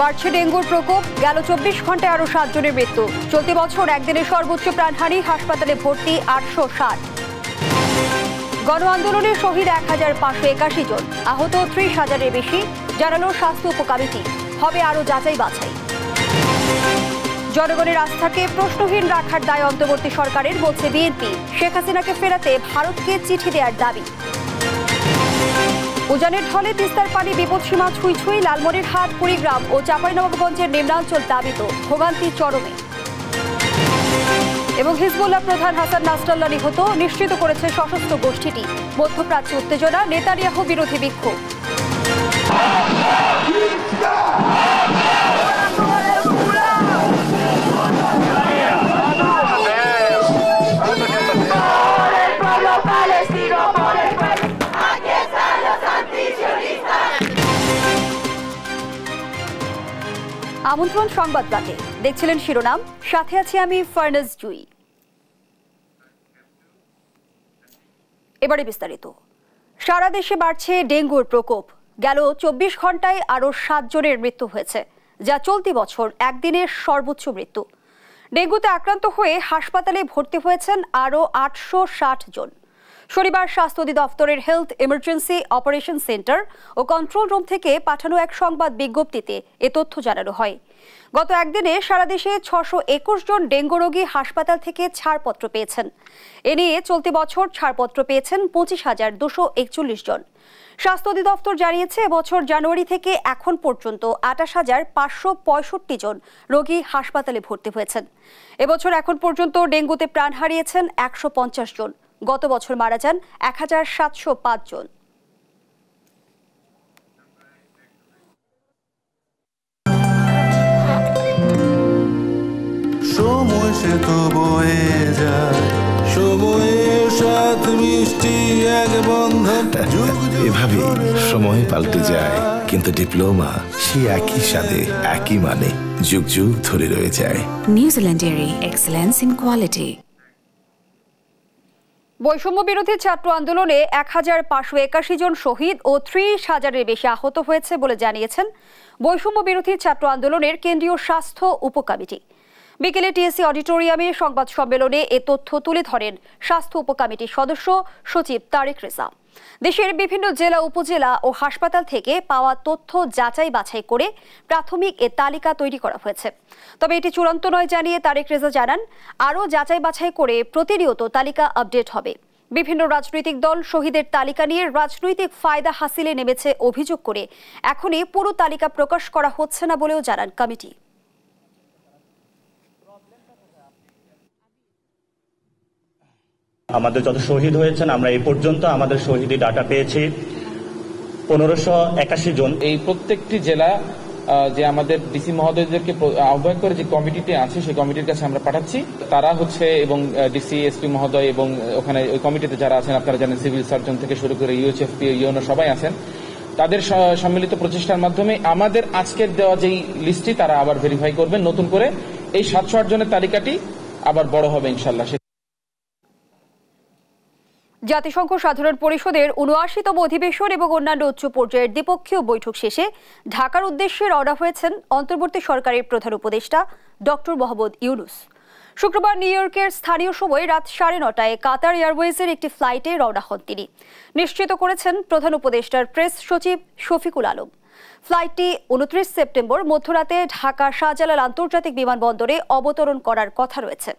বাড়ছে ডেঙ্গুর প্রকোপ গেল চব্বিশ ঘন্টায় আরও সাতজনের মৃত্যু চলতি বছর একদিনে সর্বোচ্চ প্রাণহানি হাসপাতালে ভর্তি আটশো ষাট গণ আন্দোলনে শহীদ এক হাজার পাঁচশো একাশি জন আহত ত্রিশ হাজারের বেশি জানালো স্বাস্থ্য উপকমিটি হবে আরও যাচাই বাছাই জনগণের আস্থাকে প্রশ্নহীন রাখার দায় অন্তর্বর্তী সরকারের বলছে বিএনপি শেখ হাসিনাকে ফেরাতে ভারতকে চিঠি দেওয়ার দাবি উজানের ঢলে তিস্তার পানি সীমা ছুঁই ছুঁই লালমনির হাট কুড়িগ্রাম ও চাঁপাইনবাবগঞ্জের নিম্নাঞ্চল দাবিত ভোগান্তি চরমে এবং হিজবুল্লাহ প্রধান হাসান নাসরাল্লা নিহত নিশ্চিত করেছে সশস্ত্র গোষ্ঠীটি মধ্যপ্রাচ্য উত্তেজনা নেতারিয়াহ বিরোধী বিক্ষোভ আমন্ত্রণ সংবাদ প্রাতে দেখছিলেন শিরোনাম সাথে আছি আমি ফার্নাস জুই এবারে বিস্তারিত সারা দেশে বাড়ছে ডেঙ্গুর প্রকোপ গেল চব্বিশ ঘন্টায় আরও সাতজনের মৃত্যু হয়েছে যা চলতি বছর একদিনের সর্বোচ্চ মৃত্যু ডেঙ্গুতে আক্রান্ত হয়ে হাসপাতালে ভর্তি হয়েছেন আরও আটশো জন শনিবার স্বাস্থ্য অধিদপ্তরের হেলথ ইমার্জেন্সি অপারেশন সেন্টার ও কন্ট্রোল রুম থেকে পাঠানো এক সংবাদ বিজ্ঞপ্তিতে এ তথ্য জানানো হয় গত একদিনে সারা দেশে ছশো একুশ জন ডেঙ্গু রোগী হাসপাতাল থেকে ছাড়পত্র পেয়েছেন এ নিয়ে চলতি বছর ছাড়পত্র পেয়েছেন পঁচিশ হাজার দুশো একচল্লিশ জন স্বাস্থ্য অধিদপ্তর জানিয়েছে বছর জানুয়ারি থেকে এখন পর্যন্ত আটাশ হাজার পাঁচশো পঁয়ষট্টি জন রোগী হাসপাতালে ভর্তি হয়েছেন এবছর এখন পর্যন্ত ডেঙ্গুতে প্রাণ হারিয়েছেন একশো পঞ্চাশ জন গত বছর মারা যান এক হাজার সাতশো জন সময় সে তো বয়ে যায় সময়ের সাথ মিষ্টি এক বন্ধন এভাবে সময় পাল্টে যায় কিন্তু ডিপ্লোমা সে একই সাথে একই মানে যুগ যুগ ধরে রয়ে যায় নিউজিল্যান্ডের এক্সেলেন্স ইন কোয়ালিটি বৈষম্য বিরোধী ছাত্র আন্দোলনে এক হাজার পাঁচশো একাশি জন শহীদ ও ত্রিশ হাজারের বেশি আহত হয়েছে বলে জানিয়েছেন বৈষম্য বিরোধী ছাত্র আন্দোলনের কেন্দ্রীয় স্বাস্থ্য উপকমিটি বিকেলে টিএসসি অডিটোরিয়ামে সংবাদ সম্মেলনে এ তথ্য তুলে ধরেন স্বাস্থ্য উপকমিটির সদস্য সচিব তারেক রেজা দেশের বিভিন্ন জেলা উপজেলা ও হাসপাতাল থেকে পাওয়া তথ্য যাচাই বাছাই করে প্রাথমিক এ তালিকা তৈরি করা হয়েছে তবে এটি চূড়ান্ত নয় জানিয়ে তারেক রেজা জানান আরও যাচাই বাছাই করে প্রতিনিয়ত তালিকা আপডেট হবে বিভিন্ন রাজনৈতিক দল শহীদের তালিকা নিয়ে রাজনৈতিক ফায়দা হাসিলে নেমেছে অভিযোগ করে এখনই পুরো তালিকা প্রকাশ করা হচ্ছে না বলেও জানান কমিটি আমাদের যত শহীদ হয়েছেন আমরা এই পর্যন্ত আমাদের শহীদি ডাটা পেয়েছি পনেরোশো একাশি জন এই প্রত্যেকটি জেলা যে আমাদের ডিসি মহোদয়দেরকে আহ্বান করে যে কমিটিতে আছে সেই কমিটির কাছে আমরা পাঠাচ্ছি তারা হচ্ছে এবং ডিসি এসপি মহোদয় এবং ওখানে ওই কমিটিতে যারা আছেন আপনারা জানেন সিভিল সার্জন থেকে শুরু করে ইউএচএফপি ইউনো সবাই আছেন তাদের সম্মিলিত প্রচেষ্টার মাধ্যমে আমাদের আজকের দেওয়া যেই লিস্টটি তারা আবার ভেরিফাই করবেন নতুন করে এই সাতশো আট জনের তালিকাটি আবার বড় হবে ইনশাল্লাহ জাতিসংঘ সাধারণ পরিষদের উনআশিতম অধিবেশন এবং অন্যান্য উচ্চ পর্যায়ের দ্বিপক্ষীয় বৈঠক শেষে ঢাকার উদ্দেশ্যে রওনা হয়েছেন অন্তর্বর্তী সরকারের প্রধান উপদেষ্টা ডক্টর মোহাম্মদ ইউনুস শুক্রবার নিউ ইয়র্কের স্থানীয় সময় রাত সাড়ে নটায় কাতার এয়ারওয়েজের একটি ফ্লাইটে রওনা হন তিনি নিশ্চিত করেছেন প্রধান উপদেষ্টার প্রেস সচিব শফিকুল আলম ফ্লাইটটি উনত্রিশ সেপ্টেম্বর মধ্যরাতে ঢাকা শাহজালাল আন্তর্জাতিক বিমানবন্দরে অবতরণ করার কথা রয়েছে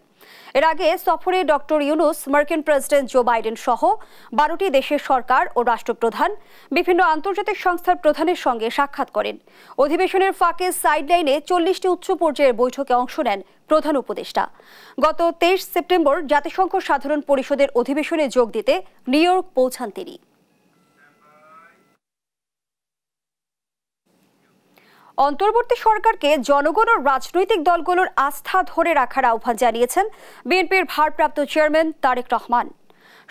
এর আগে সফরে ডক্টর ইউনুস মার্কিন প্রেসিডেন্ট জো বাইডেন সহ বারোটি দেশের সরকার ও রাষ্ট্রপ্রধান বিভিন্ন আন্তর্জাতিক সংস্থার প্রধানের সঙ্গে সাক্ষাৎ করেন অধিবেশনের ফাঁকে সাইডলাইনে চল্লিশটি উচ্চ পর্যায়ের বৈঠকে অংশ নেন প্রধান উপদেষ্টা গত তেইশ সেপ্টেম্বর জাতিসংঘ সাধারণ পরিষদের অধিবেশনে যোগ দিতে নিউ ইয়র্ক পৌঁছান তিনি অন্তর্বর্তী সরকারকে জনগণ ও রাজনৈতিক দলগুলোর আস্থা ধরে রাখার আহ্বান জানিয়েছেন বিএনপির ভারপ্রাপ্ত চেয়ারম্যান তারেক রহমান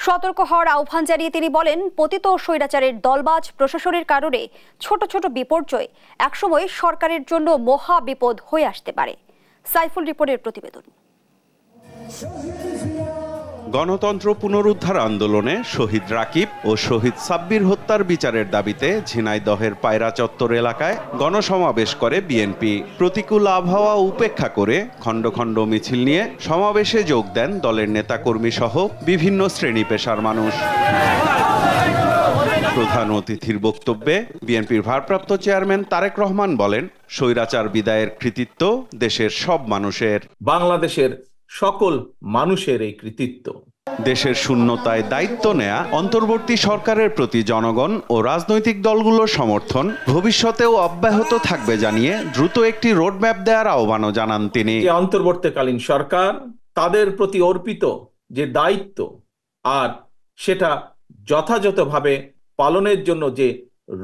সতর্ক হওয়ার আহ্বান জানিয়ে তিনি বলেন পতিত স্বৈরাচারের দলবাজ প্রশাসনের কারণে ছোট ছোট বিপর্যয় একসময় সরকারের জন্য মহা বিপদ হয়ে আসতে পারে সাইফুল রিপোর্টের প্রতিবেদন গণতন্ত্র পুনরুদ্ধার আন্দোলনে শহীদ রাকিব ও শহীদ সাব্বির হত্যার বিচারের দাবিতে ঝিনাইদহের পায়রা চত্বর এলাকায় গণসমাবেশ করে বিএনপি প্রতিকূল আবহাওয়া উপেক্ষা করে খণ্ড খণ্ড মিছিল নিয়ে সমাবেশে যোগ দেন দলের নেতাকর্মী সহ বিভিন্ন শ্রেণী পেশার মানুষ প্রধান অতিথির বক্তব্যে বিএনপির ভারপ্রাপ্ত চেয়ারম্যান তারেক রহমান বলেন স্বৈরাচার বিদায়ের কৃতিত্ব দেশের সব মানুষের বাংলাদেশের সকল মানুষের এই কৃতিত্ব দেশের শূন্যতায় দায়িত্ব নেয়া অন্তর্বর্তী সরকারের প্রতি জনগণ ও রাজনৈতিক দলগুলোর সমর্থন ভবিষ্যতেও অব্যাহত থাকবে জানিয়ে দ্রুত একটি রোডম্যাপ দেওয়ার আহ্বানও জানান তিনি অন্তর্বর্তীকালীন সরকার তাদের প্রতি অর্পিত যে দায়িত্ব আর সেটা যথাযথভাবে পালনের জন্য যে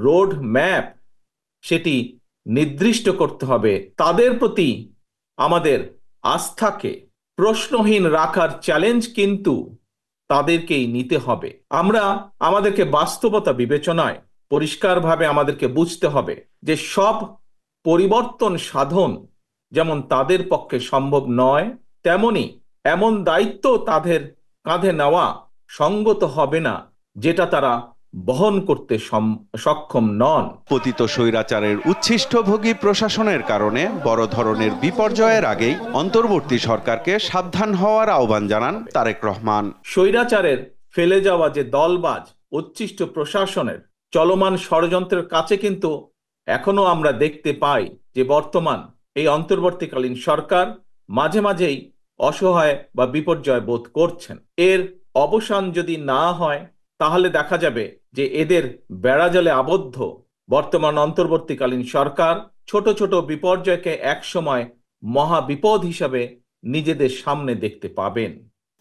রোড ম্যাপ সেটি নির্দিষ্ট করতে হবে তাদের প্রতি আমাদের আস্থাকে প্রশ্নহীন রাখার চ্যালেঞ্জ কিন্তু তাদেরকেই নিতে হবে আমরা আমাদেরকে বাস্তবতা বিবেচনায় পরিষ্কারভাবে আমাদেরকে বুঝতে হবে যে সব পরিবর্তন সাধন যেমন তাদের পক্ষে সম্ভব নয় তেমনি এমন দায়িত্ব তাদের কাঁধে নেওয়া সঙ্গত হবে না যেটা তারা বহন করতে সক্ষম নন পতিত স্বৈরাচারের উচ্ছিষ্টভোগী প্রশাসনের কারণে বড় ধরনের বিপর্যয়ের আগেই অন্তর্বর্তী সরকারকে সাবধান হওয়ার আহ্বান জানান তারেক রহমান স্বৈরাচারের ফেলে যাওয়া যে দলবাজ উচ্ছিষ্ট প্রশাসনের চলমান ষড়যন্ত্রের কাছে কিন্তু এখনো আমরা দেখতে পাই যে বর্তমান এই অন্তর্বর্তীকালীন সরকার মাঝে মাঝেই অসহায় বা বিপর্যয় বোধ করছেন এর অবসান যদি না হয় তাহলে দেখা যাবে যে এদের বেড়াজলে আবদ্ধ বর্তমান অন্তর্বর্তীকালীন সরকার ছোট ছোট বিপর্যয়কে একসময় মহা বিপদ হিসাবে নিজেদের সামনে দেখতে পাবেন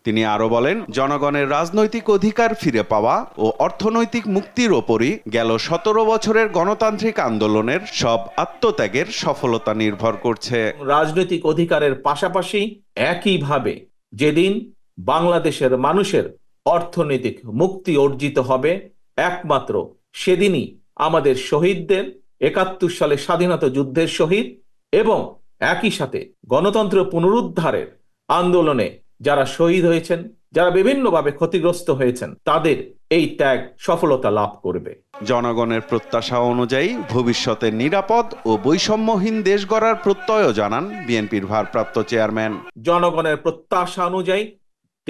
তিনি আরো বলেন জনগণের রাজনৈতিক অধিকার ফিরে পাওয়া ও অর্থনৈতিক মুক্তির ওপরই গেল সতেরো বছরের গণতান্ত্রিক আন্দোলনের সব আত্মত্যাগের সফলতা নির্ভর করছে রাজনৈতিক অধিকারের পাশাপাশি একইভাবে যেদিন বাংলাদেশের মানুষের অর্থনৈতিক মুক্তি অর্জিত হবে একমাত্র সেদিনই আমাদের শহীদদের একাত্তর সালে স্বাধীনতা যুদ্ধের শহীদ এবং একই সাথে গণতন্ত্র পুনরুদ্ধারের আন্দোলনে যারা শহীদ হয়েছেন যারা বিভিন্নভাবে ক্ষতিগ্রস্ত হয়েছেন তাদের এই ত্যাগ সফলতা লাভ করবে জনগণের প্রত্যাশা অনুযায়ী ভবিষ্যতে নিরাপদ ও বৈষম্যহীন দেশ গড়ার প্রত্যয়ও জানান বিএনপির ভারপ্রাপ্ত চেয়ারম্যান জনগণের প্রত্যাশা অনুযায়ী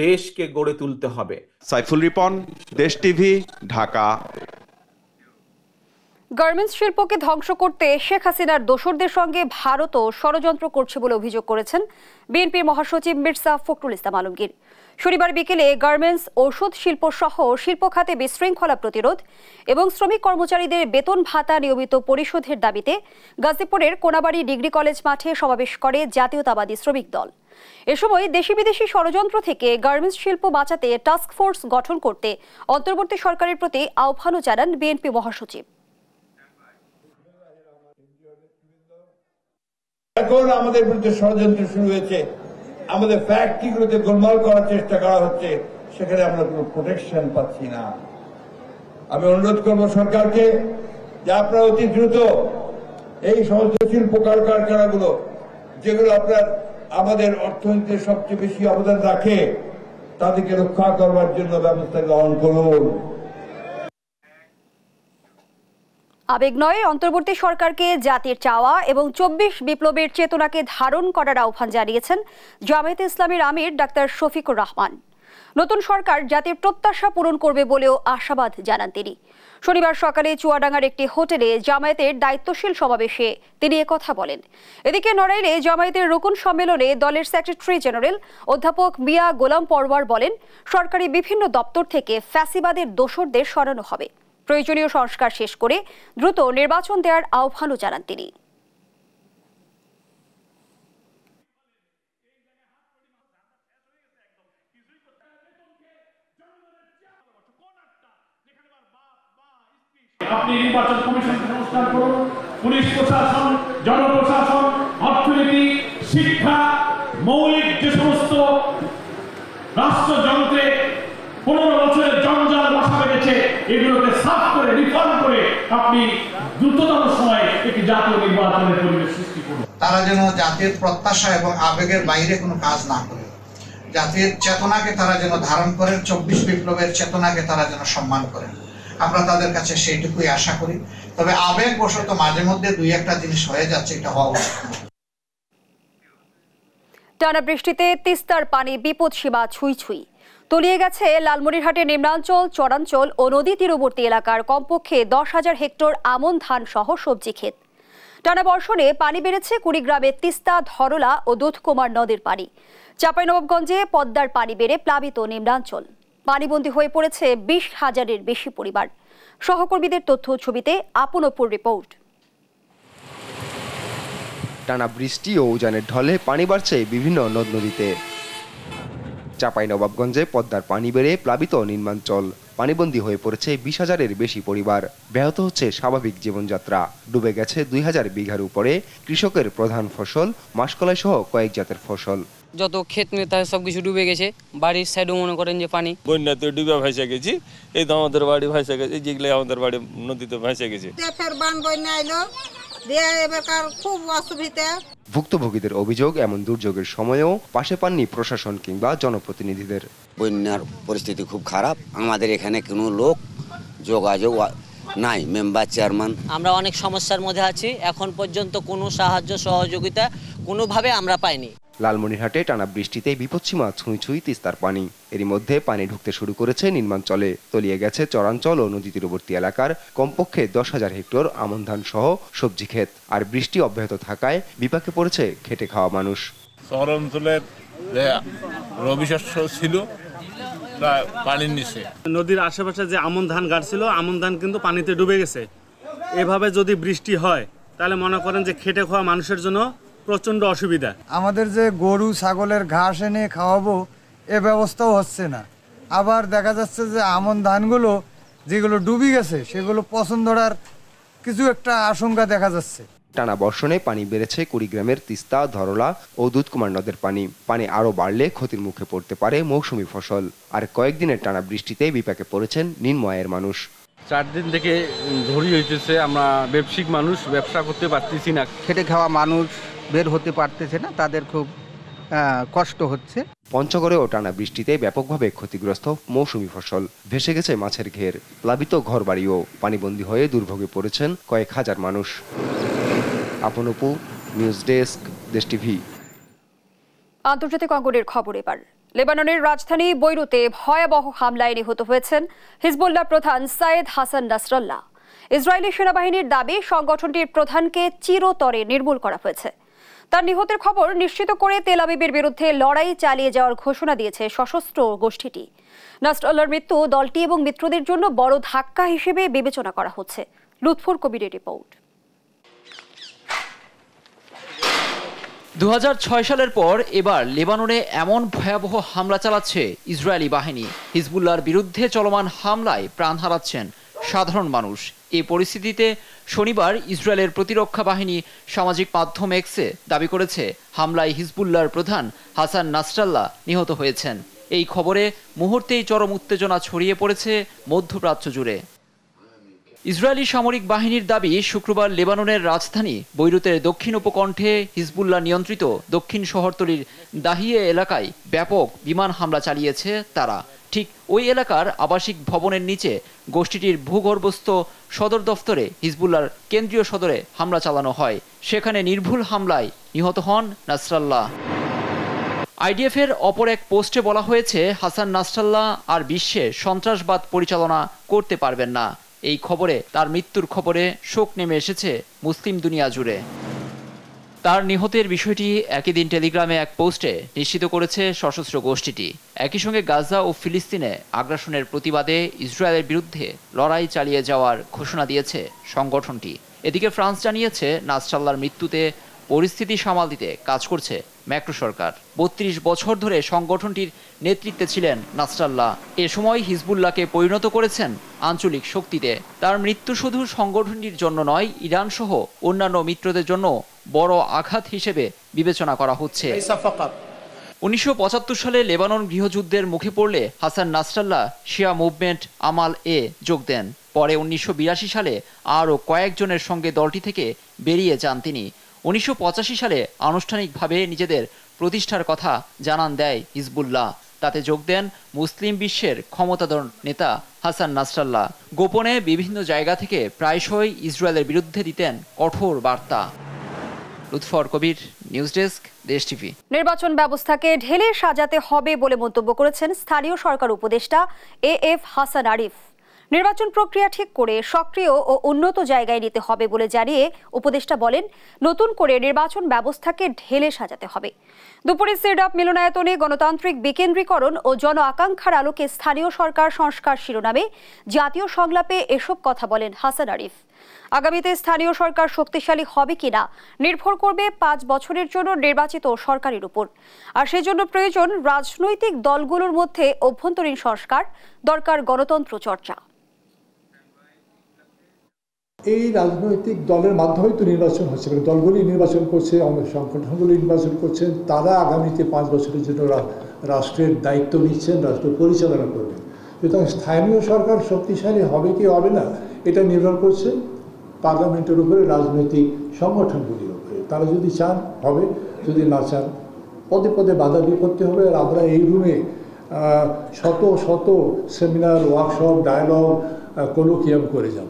দেশকে গড়ে তুলতে হবে সাইফুল রিপন দেশ টিভি ঢাকা গার্মেন্টস শিল্পকে ধ্বংস করতে শেখ হাসিনার দোসরদের সঙ্গে ভারতও ষড়যন্ত্র করছে বলে অভিযোগ করেছেন বিএনপির মহাসচিব মির্জা ফখরুল ইসলাম আলমগীর শনিবার বিকেলে গার্মেন্টস ওষুধ শিল্প সহ শিল্প খাতে বিশৃঙ্খলা প্রতিরোধ এবং শ্রমিক কর্মচারীদের বেতন ভাতা নিয়মিত পরিশোধের দাবিতে গাজীপুরের কোনাবাড়ি ডিগ্রি কলেজ মাঠে সমাবেশ করে জাতীয়তাবাদী শ্রমিক দল এ সময় দেশি বিদেশি ষড়যন্ত্র থেকে গার্মেন্টস শিল্প বাঁচাতে টাস্কফোর্স গঠন করতে অন্তর্বর্তী সরকারের প্রতি আহ্বানও জানান বিএনপি মহাসচিব এখন আমাদের বিরুদ্ধে ষড়যন্ত্র শুরু হয়েছে আমাদের ফ্যাক্টরিগুলোতে গোলমাল করার চেষ্টা করা হচ্ছে সেখানে আমরা কোনো প্রোটেকশন পাচ্ছি না আমি অনুরোধ করব সরকারকে যে আপনারা অতি দ্রুত এই সমস্ত শিল্প কারখানাগুলো যেগুলো আপনার আমাদের অর্থনীতি সবচেয়ে বেশি অবদান রাখে তাদেরকে রক্ষা করবার জন্য ব্যবস্থা গ্রহণ করুন আবেগ নয় অন্তর্বর্তী সরকারকে জাতির চাওয়া এবং চব্বিশ বিপ্লবের চেতনাকে ধারণ করার আহ্বান জানিয়েছেন জামায়াতে ইসলামের আমির ডাক্তার শফিকুর রহমান নতুন সরকার জাতির প্রত্যাশা পূরণ করবে বলেও আশাবাদ জানান তিনি শনিবার সকালে চুয়াডাঙ্গার একটি হোটেলে জামায়াতের দায়িত্বশীল সমাবেশে তিনি কথা বলেন এদিকে নড়াইলে জামায়াতের রুকুন সম্মেলনে দলের সেক্রেটারি জেনারেল অধ্যাপক মিয়া গোলাম পরওয়ার বলেন সরকারি বিভিন্ন দপ্তর থেকে ফ্যাসিবাদের দোসরদের সরানো হবে প্রয়োজনীয় সংস্কার শেষ করে দ্রুত নির্বাচন দেওয়ার আহ্বানও জানান তিনি আপনি নির্বাচন কমিশন সংস্কার করুন পুলিশ প্রশাসন জনপ্রশাসন অর্থনীতি শিক্ষা মৌলিক যে সমস্ত রাষ্ট্রযন্ত্রে পনেরো বছরের জঞ্জাল বসা বেড়েছে এগুলোকে সাফ করে রিফর্ম করে আপনি দ্রুততম সময়ে একটি জাতীয় নির্বাচনের পরিবেশ সৃষ্টি করুন তারা যেন জাতির প্রত্যাশা এবং আবেগের বাইরে কোনো কাজ না করে জাতির চেতনাকে তারা যেন ধারণ করেন চব্বিশ বিপ্লবের চেতনাকে তারা যেন সম্মান করেন আমরা তাদের কাছে সেইটুকুই আশা করি তবে আবেগবশত মাঝে মধ্যে দুই একটা জিনিস হয়ে যাচ্ছে এটা হওয়া উচিত টানা বৃষ্টিতে তিস্তার পানি বিপদ সীমা ছুঁই ছুঁই তলিয়ে গেছে লালমনিরহাটের নিম্নাঞ্চল চরাঞ্চল ও নদী তীরবর্তী এলাকার কমপক্ষে দশ হাজার হেক্টর আমন ধান সহ সবজি ক্ষেত টানা বর্ষণে পানি বেড়েছে কুড়িগ্রামের তিস্তা ধরলা ও দুধকুমার নদীর পানি চাঁপাইনবাবগঞ্জে পদ্মার পানি বেড়ে প্লাবিত নিম্নাঞ্চল পানিবন্দী হয়ে পড়েছে বিশ হাজারের বেশি পরিবার সহকর্মীদের তথ্য ছবিতে আপন অপর রিপোর্ট টানা বৃষ্টি ও উজানের ঢলে পানি বাড়ছে বিভিন্ন নদ নদীতে চাঁপাইনবাবগঞ্জে পদ্মার পানি বেড়ে প্লাবিত নির্মাঞ্চল পানিবন্দী হয়ে পড়েছে বিশ হাজারের বেশি পরিবার ব্যাহত হচ্ছে স্বাভাবিক জীবনযাত্রা ডুবে গেছে দুই হাজার বিঘার উপরে কৃষকের প্রধান ফসল মাসকলাই সহ কয়েক জাতের ফসল যত ক্ষেত নেতা সব কিছু ডুবে গেছে বাড়ির সাইডও মনে করেন যে পানি বন্যাতে ডুবে ভাসে গেছি এই তো আমাদের বাড়ি ভাসে গেছে যেগুলো আমাদের বাড়ি নদীতে ভাসে গেছে খুব অসুবিধে ভুক্তভোগীদের অভিযোগ এমন দুর্যোগের সময়ও পাশে পাননি প্রশাসন কিংবা জনপ্রতিনিধিদের বন্যার পরিস্থিতি খুব খারাপ আমাদের এখানে কোনো লোক যোগাযোগ নাই মেম্বার চেয়ারম্যান আমরা অনেক সমস্যার মধ্যে আছি এখন পর্যন্ত কোনো সাহায্য সহযোগিতা কোনোভাবে আমরা পাইনি লালমনিরহাটে টানা বৃষ্টিতে বিপদসীমা ছুঁই ছুঁই তিস্তার পানি এরই মধ্যে পানি ঢুকতে শুরু করেছে নির্মাঞ্চলে তলিয়ে গেছে চরাঞ্চল ও নদী তীরবর্তী এলাকার কমপক্ষে দশ হাজার হেক্টর আমন ধান সহ সবজি ক্ষেত আর বৃষ্টি অব্যাহত থাকায় বিপাকে পড়েছে খেটে খাওয়া মানুষ শহর রবি শস্য ছিল পানির নিচে নদীর আশেপাশে যে আমন ধান গাড়ছিল আমন ধান কিন্তু পানিতে ডুবে গেছে এভাবে যদি বৃষ্টি হয় তাহলে মনে করেন যে খেটে খাওয়া মানুষের জন্য প্রচণ্ড অসুবিধা আমাদের যে গরু ছাগলের ঘাস এনে খাওয়াবো এ ব্যবস্থাও হচ্ছে না আবার দেখা যাচ্ছে যে আমন ধানগুলো যেগুলো ডুবি গেছে সেগুলো পছন্দ ধরার কিছু একটা আশঙ্কা দেখা যাচ্ছে টানা বর্ষণে পানি বেড়েছে কুড়িগ্রামের তিস্তা ধরলা ও দুধকুমার নদের পানি পানি আরও বাড়লে ক্ষতির মুখে পড়তে পারে মৌসুমি ফসল আর কয়েকদিনের টানা বৃষ্টিতে বিপাকে পড়েছেন নিম্নয়ের মানুষ চার দিন থেকে ধরি হইতেছে আমরা ব্যবসায়িক মানুষ ব্যবসা করতে পারতেছি না খেটে খাওয়া মানুষ বের হতে পারতেছে না তাদের খুব কষ্ট হচ্ছে পঞ্চগড়েও টানা বৃষ্টিতে ব্যাপকভাবে ক্ষতিগ্রস্ত মৌসুমি ফসল ভেসে গেছে মাছের ঘের প্লাবিত ঘরবাড়িও পানিবন্দী হয়ে দুর্ভোগে পড়েছেন কয়েক হাজার মানুষ আপনপু নিউজ ডেস্ক দেশ টিভি আন্তর্জাতিক অঙ্গনের খবর এবার লেবাননের রাজধানী বৈরুতে ভয়াবহ হামলায় নিহত হয়েছেন হিজবুল্লাহ প্রধান সাইদ হাসান নাসরাল্লাহ ইসরায়েলি সেনাবাহিনীর দাবি সংগঠনটির প্রধানকে চিরতরে নির্মূল করা হয়েছে তার নিহতের খবর নিশ্চিত করে তেল আবিবের বিরুদ্ধে লড়াই চালিয়ে যাওয়ার ঘোষণা দিয়েছে সশস্ত্র গোষ্ঠীটি নাস্টলার মৃত্যু দলটি এবং মিত্রদের জন্য বড় ধাক্কা হিসেবে বিবেচনা করা হচ্ছে লুৎফুর কবিরের রিপোর্ট দু সালের পর এবার লেবাননে এমন ভয়াবহ হামলা চালাচ্ছে ইসরায়েলি বাহিনী হিজবুল্লার বিরুদ্ধে চলমান হামলায় প্রাণ হারাচ্ছেন সাধারণ মানুষ এই পরিস্থিতিতে শনিবার ইসরায়েলের প্রতিরক্ষা বাহিনী সামাজিক মাধ্যম এক্সে দাবি করেছে হামলায় হিজবুল্লার প্রধান হাসান নাসরাল্লাহ নিহত হয়েছেন এই খবরে মুহূর্তেই চরম উত্তেজনা ছড়িয়ে পড়েছে মধ্যপ্রাচ্য জুড়ে ইসরায়েলি সামরিক বাহিনীর দাবি শুক্রবার লেবাননের রাজধানী বৈরুতের দক্ষিণ উপকণ্ঠে হিজবুল্লাহ নিয়ন্ত্রিত দক্ষিণ শহরতলির দাহিয়ে এলাকায় ব্যাপক বিমান হামলা চালিয়েছে তারা ঠিক ওই এলাকার আবাসিক ভবনের নিচে গোষ্ঠীটির ভূগর্ভস্থ সদর দফতরে হিজবুল্লার কেন্দ্রীয় সদরে হামলা চালানো হয় সেখানে নির্ভুল হামলায় নিহত হন নাসরাল্লাহ আইডিএফের অপর এক পোস্টে বলা হয়েছে হাসান নাসরাল্লাহ আর বিশ্বে সন্ত্রাসবাদ পরিচালনা করতে পারবেন না এই খবরে তার মৃত্যুর খবরে শোক নেমে এসেছে মুসলিম দুনিয়া জুড়ে তার নিহতের বিষয়টি একই দিন টেলিগ্রামে এক পোস্টে নিশ্চিত করেছে সশস্ত্র গোষ্ঠীটি একই সঙ্গে গাজা ও ফিলিস্তিনে আগ্রাসনের প্রতিবাদে ইসরায়েলের বিরুদ্ধে লড়াই চালিয়ে যাওয়ার ঘোষণা দিয়েছে সংগঠনটি এদিকে ফ্রান্স জানিয়েছে নাসরাল্লার মৃত্যুতে পরিস্থিতি সামাল দিতে কাজ করছে ম্যাক্রো সরকার বত্রিশ বছর ধরে সংগঠনটির নেতৃত্বে ছিলেন নাসরাল্লাহ এ সময় হিজবুল্লাহকে পরিণত করেছেন আঞ্চলিক শক্তিতে তার মৃত্যু শুধু সংগঠনটির জন্য নয় ইরান সহ অন্যান্য মিত্রদের জন্য বড় আঘাত হিসেবে বিবেচনা করা হচ্ছে উনিশশো সালে লেবানন গৃহযুদ্ধের মুখে পড়লে হাসান নাসরাল্লাহ শিয়া মুভমেন্ট আমাল এ যোগ দেন পরে উনিশশো সালে আরও কয়েকজনের সঙ্গে দলটি থেকে বেরিয়ে যান তিনি উনিশশো সালে আনুষ্ঠানিকভাবে নিজেদের প্রতিষ্ঠার কথা জানান দেয় হিজবুল্লাহ তাতে যোগ দেন মুসলিম বিশ্বের ক্ষমতাধর নেতা হাসান নাসরাল্লাহ গোপনে বিভিন্ন জায়গা থেকে প্রায়শই ইসরায়েলের বিরুদ্ধে দিতেন কঠোর বার্তা Lutfor Kabir news desk Desh TV নির্বাচন ব্যবস্থাকে ঢেলে সাজাতে হবে বলে মন্তব্য করেছেন স্থানীয় সরকার উপদেষ্টা এ এফ হাসান আরিফ নির্বাচন প্রক্রিয়া ঠিক করে সক্রিয় ও উন্নত জায়গায় নিতে হবে বলে জানিয়ে উপদেষ্টা বলেন নতুন করে নির্বাচন ব্যবস্থাকে ঢেলে সাজাতে হবে দুপুরে অফ মিলনায়তনে গণতান্ত্রিক বিকেন্দ্রীকরণ ও জন আকাঙ্ক্ষার আলোকে স্থানীয় সরকার সংস্কার শিরোনামে জাতীয় সংলাপে এসব কথা বলেন হাসান আরিফ আগামীতে স্থানীয় সরকার শক্তিশালী হবে কিনা নির্ভর করবে পাঁচ বছরের জন্য নির্বাচিত সরকারের উপর আর সেজন্য প্রয়োজন রাজনৈতিক দলগুলোর মধ্যে অভ্যন্তরীণ সংস্কার দরকার গণতন্ত্র চর্চা এই রাজনৈতিক দলের মাধ্যমেই তো নির্বাচন হচ্ছে মানে দলগুলি নির্বাচন করছে সংগঠনগুলি নির্বাচন করছেন তারা আগামীতে পাঁচ বছরের জন্য রাষ্ট্রের দায়িত্ব নিচ্ছেন রাষ্ট্র পরিচালনা করবেন সুতরাং স্থানীয় সরকার শক্তিশালী হবে কি হবে না এটা নির্ভর করছে পার্লামেন্টের উপরে রাজনৈতিক সংগঠনগুলির উপরে তারা যদি চান হবে যদি না চান পদে পদে বাধা বিপত্তি হবে আর আমরা এই রুমে শত শত সেমিনার ওয়ার্কশপ ডায়ালগ কলোকিয়াম করে যাব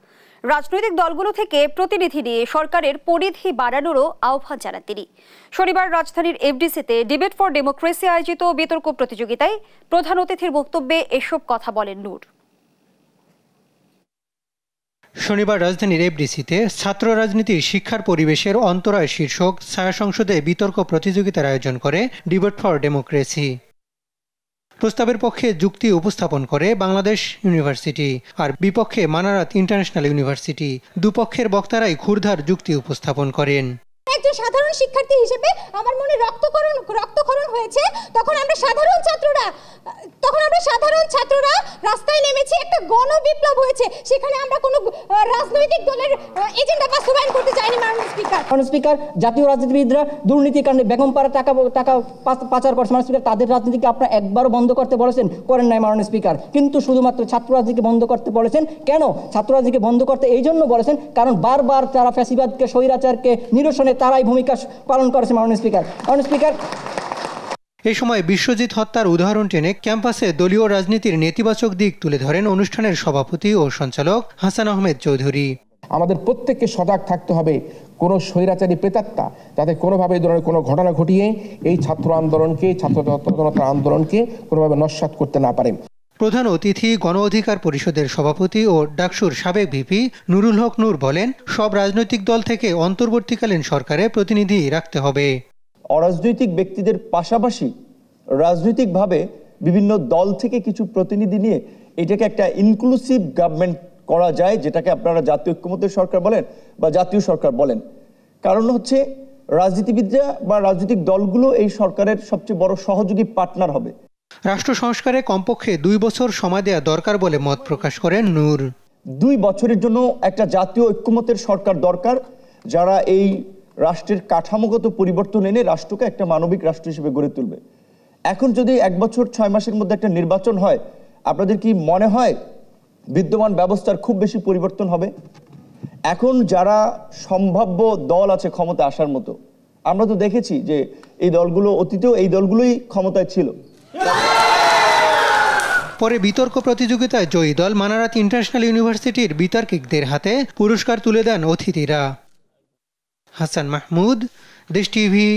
রাজনৈতিক দলগুলো থেকে প্রতিনিধি নিয়ে সরকারের পরিধি বাড়ানোরও আহ্বান জানান তিনি শনিবার রাজধানীর এফডিসিতে ডিবেট ফর ডেমোক্রেসি আয়োজিত বিতর্ক প্রতিযোগিতায় প্রধান অতিথির বক্তব্যে এসব কথা বলেন নূর শনিবার রাজধানীর এফডিসিতে ছাত্র রাজনীতি শিক্ষার পরিবেশের অন্তরায় শীর্ষক ছায়া সংসদে বিতর্ক প্রতিযোগিতার আয়োজন করে ডিবেট ফর ডেমোক্রেসি প্রস্তাবের পক্ষে যুক্তি উপস্থাপন করে বাংলাদেশ ইউনিভার্সিটি আর বিপক্ষে মানারাত ইন্টারন্যাশনাল ইউনিভার্সিটি দুপক্ষের বক্তারাই ক্ষুরধার যুক্তি উপস্থাপন করেন একজন সাধারণ শিক্ষার্থী হিসেবে আমার মনে রক্তকরণ রক্তকরণ হয়েছে তখন আমরা সাধারণ ছাত্ররা তখন আমরা সাধারণ ছাত্ররা রাস্তায় নেমেছি একটা গণবিপ্লব হয়েছে সেখানে আমরা কোনো রাজনৈতিক দলের এজেন্ডা বাস্তবায়ন করতে চাইনি মাননীয় স্পিকার মাননীয় স্পিকার জাতীয় রাজনীতিবিদরা দুর্নীতির কারণে বেগমপাড়া টাকা টাকা পাচার করছে মাননীয় স্পিকার তাদের রাজনীতিকে আপনারা একবারও বন্ধ করতে বলেছেন করেন নাই মাননীয় স্পিকার কিন্তু শুধুমাত্র ছাত্র রাজনীতিকে বন্ধ করতে বলেছেন কেন ছাত্র রাজনীতিকে বন্ধ করতে এই জন্য বলেছেন কারণ বারবার তারা ফ্যাসিবাদকে স্বৈরাচারকে নিরসনে তারাই ভূমিকা পালন করেছে মাননীয় স্পিকার মাননীয় স্পিকার এ সময় বিশ্বজিৎ হত্যার উদাহরণ টেনে ক্যাম্পাসে দলীয় রাজনীতির নেতিবাচক দিক তুলে ধরেন অনুষ্ঠানের সভাপতি ও সঞ্চালক হাসান আহমেদ চৌধুরী আমাদের প্রত্যেককে সজাগ থাকতে হবে কোনো স্বৈরাচারী প্রেতাত্মা যাতে কোনোভাবে এই ধরনের কোনো ঘটনা ঘটিয়ে এই ছাত্র আন্দোলনকে ছাত্র আন্দোলনকে কোনোভাবে নস্বাত করতে না পারে প্রধান অতিথি গণ অধিকার পরিষদের সভাপতি ও ডাকসুর সাবেক ভিপি নুরুল হক নূর বলেন সব রাজনৈতিক দল থেকে অন্তর্বর্তীকালীন সরকারে প্রতিনিধি রাখতে হবে অরাজনৈতিক ব্যক্তিদের পাশাপাশি রাজনৈতিকভাবে বিভিন্ন দল থেকে কিছু প্রতিনিধি নিয়ে এটাকে একটা ইনক্লুসিভ গভর্নমেন্ট করা যায় যেটাকে আপনারা জাতীয় ঐক্যমতের সরকার বলেন বা জাতীয় সরকার বলেন কারণ হচ্ছে রাজনীতিবিদরা বা রাজনৈতিক দলগুলো এই সরকারের সবচেয়ে বড় সহযোগী পার্টনার হবে রাষ্ট্র সংস্কারে কমপক্ষে দুই বছর সময় দেওয়া দরকার বলে মত প্রকাশ করেন নূর দুই বছরের জন্য একটা জাতীয় ঐক্যমতের সরকার দরকার যারা এই রাষ্ট্রের কাঠামোগত পরিবর্তন এনে রাষ্ট্রকে একটা মানবিক রাষ্ট্র হিসেবে গড়ে তুলবে এখন যদি এক বছর ছয় মাসের মধ্যে একটা নির্বাচন হয় আপনাদের কি মনে হয় বিদ্যমান ব্যবস্থার খুব বেশি পরিবর্তন হবে এখন যারা সম্ভাব্য দল আছে ক্ষমতা আসার মতো আমরা তো দেখেছি যে এই দলগুলো অতীতেও এই দলগুলোই ক্ষমতায় ছিল পরে বিতর্ক প্রতিযোগিতায় জয়ী দল মানারাত ইন্টারন্যাশনাল ইউনিভার্সিটির বিতর্কিকদের হাতে পুরস্কার তুলে দেন অতিথিরা হাসান মাহমুদ দেশ টিভি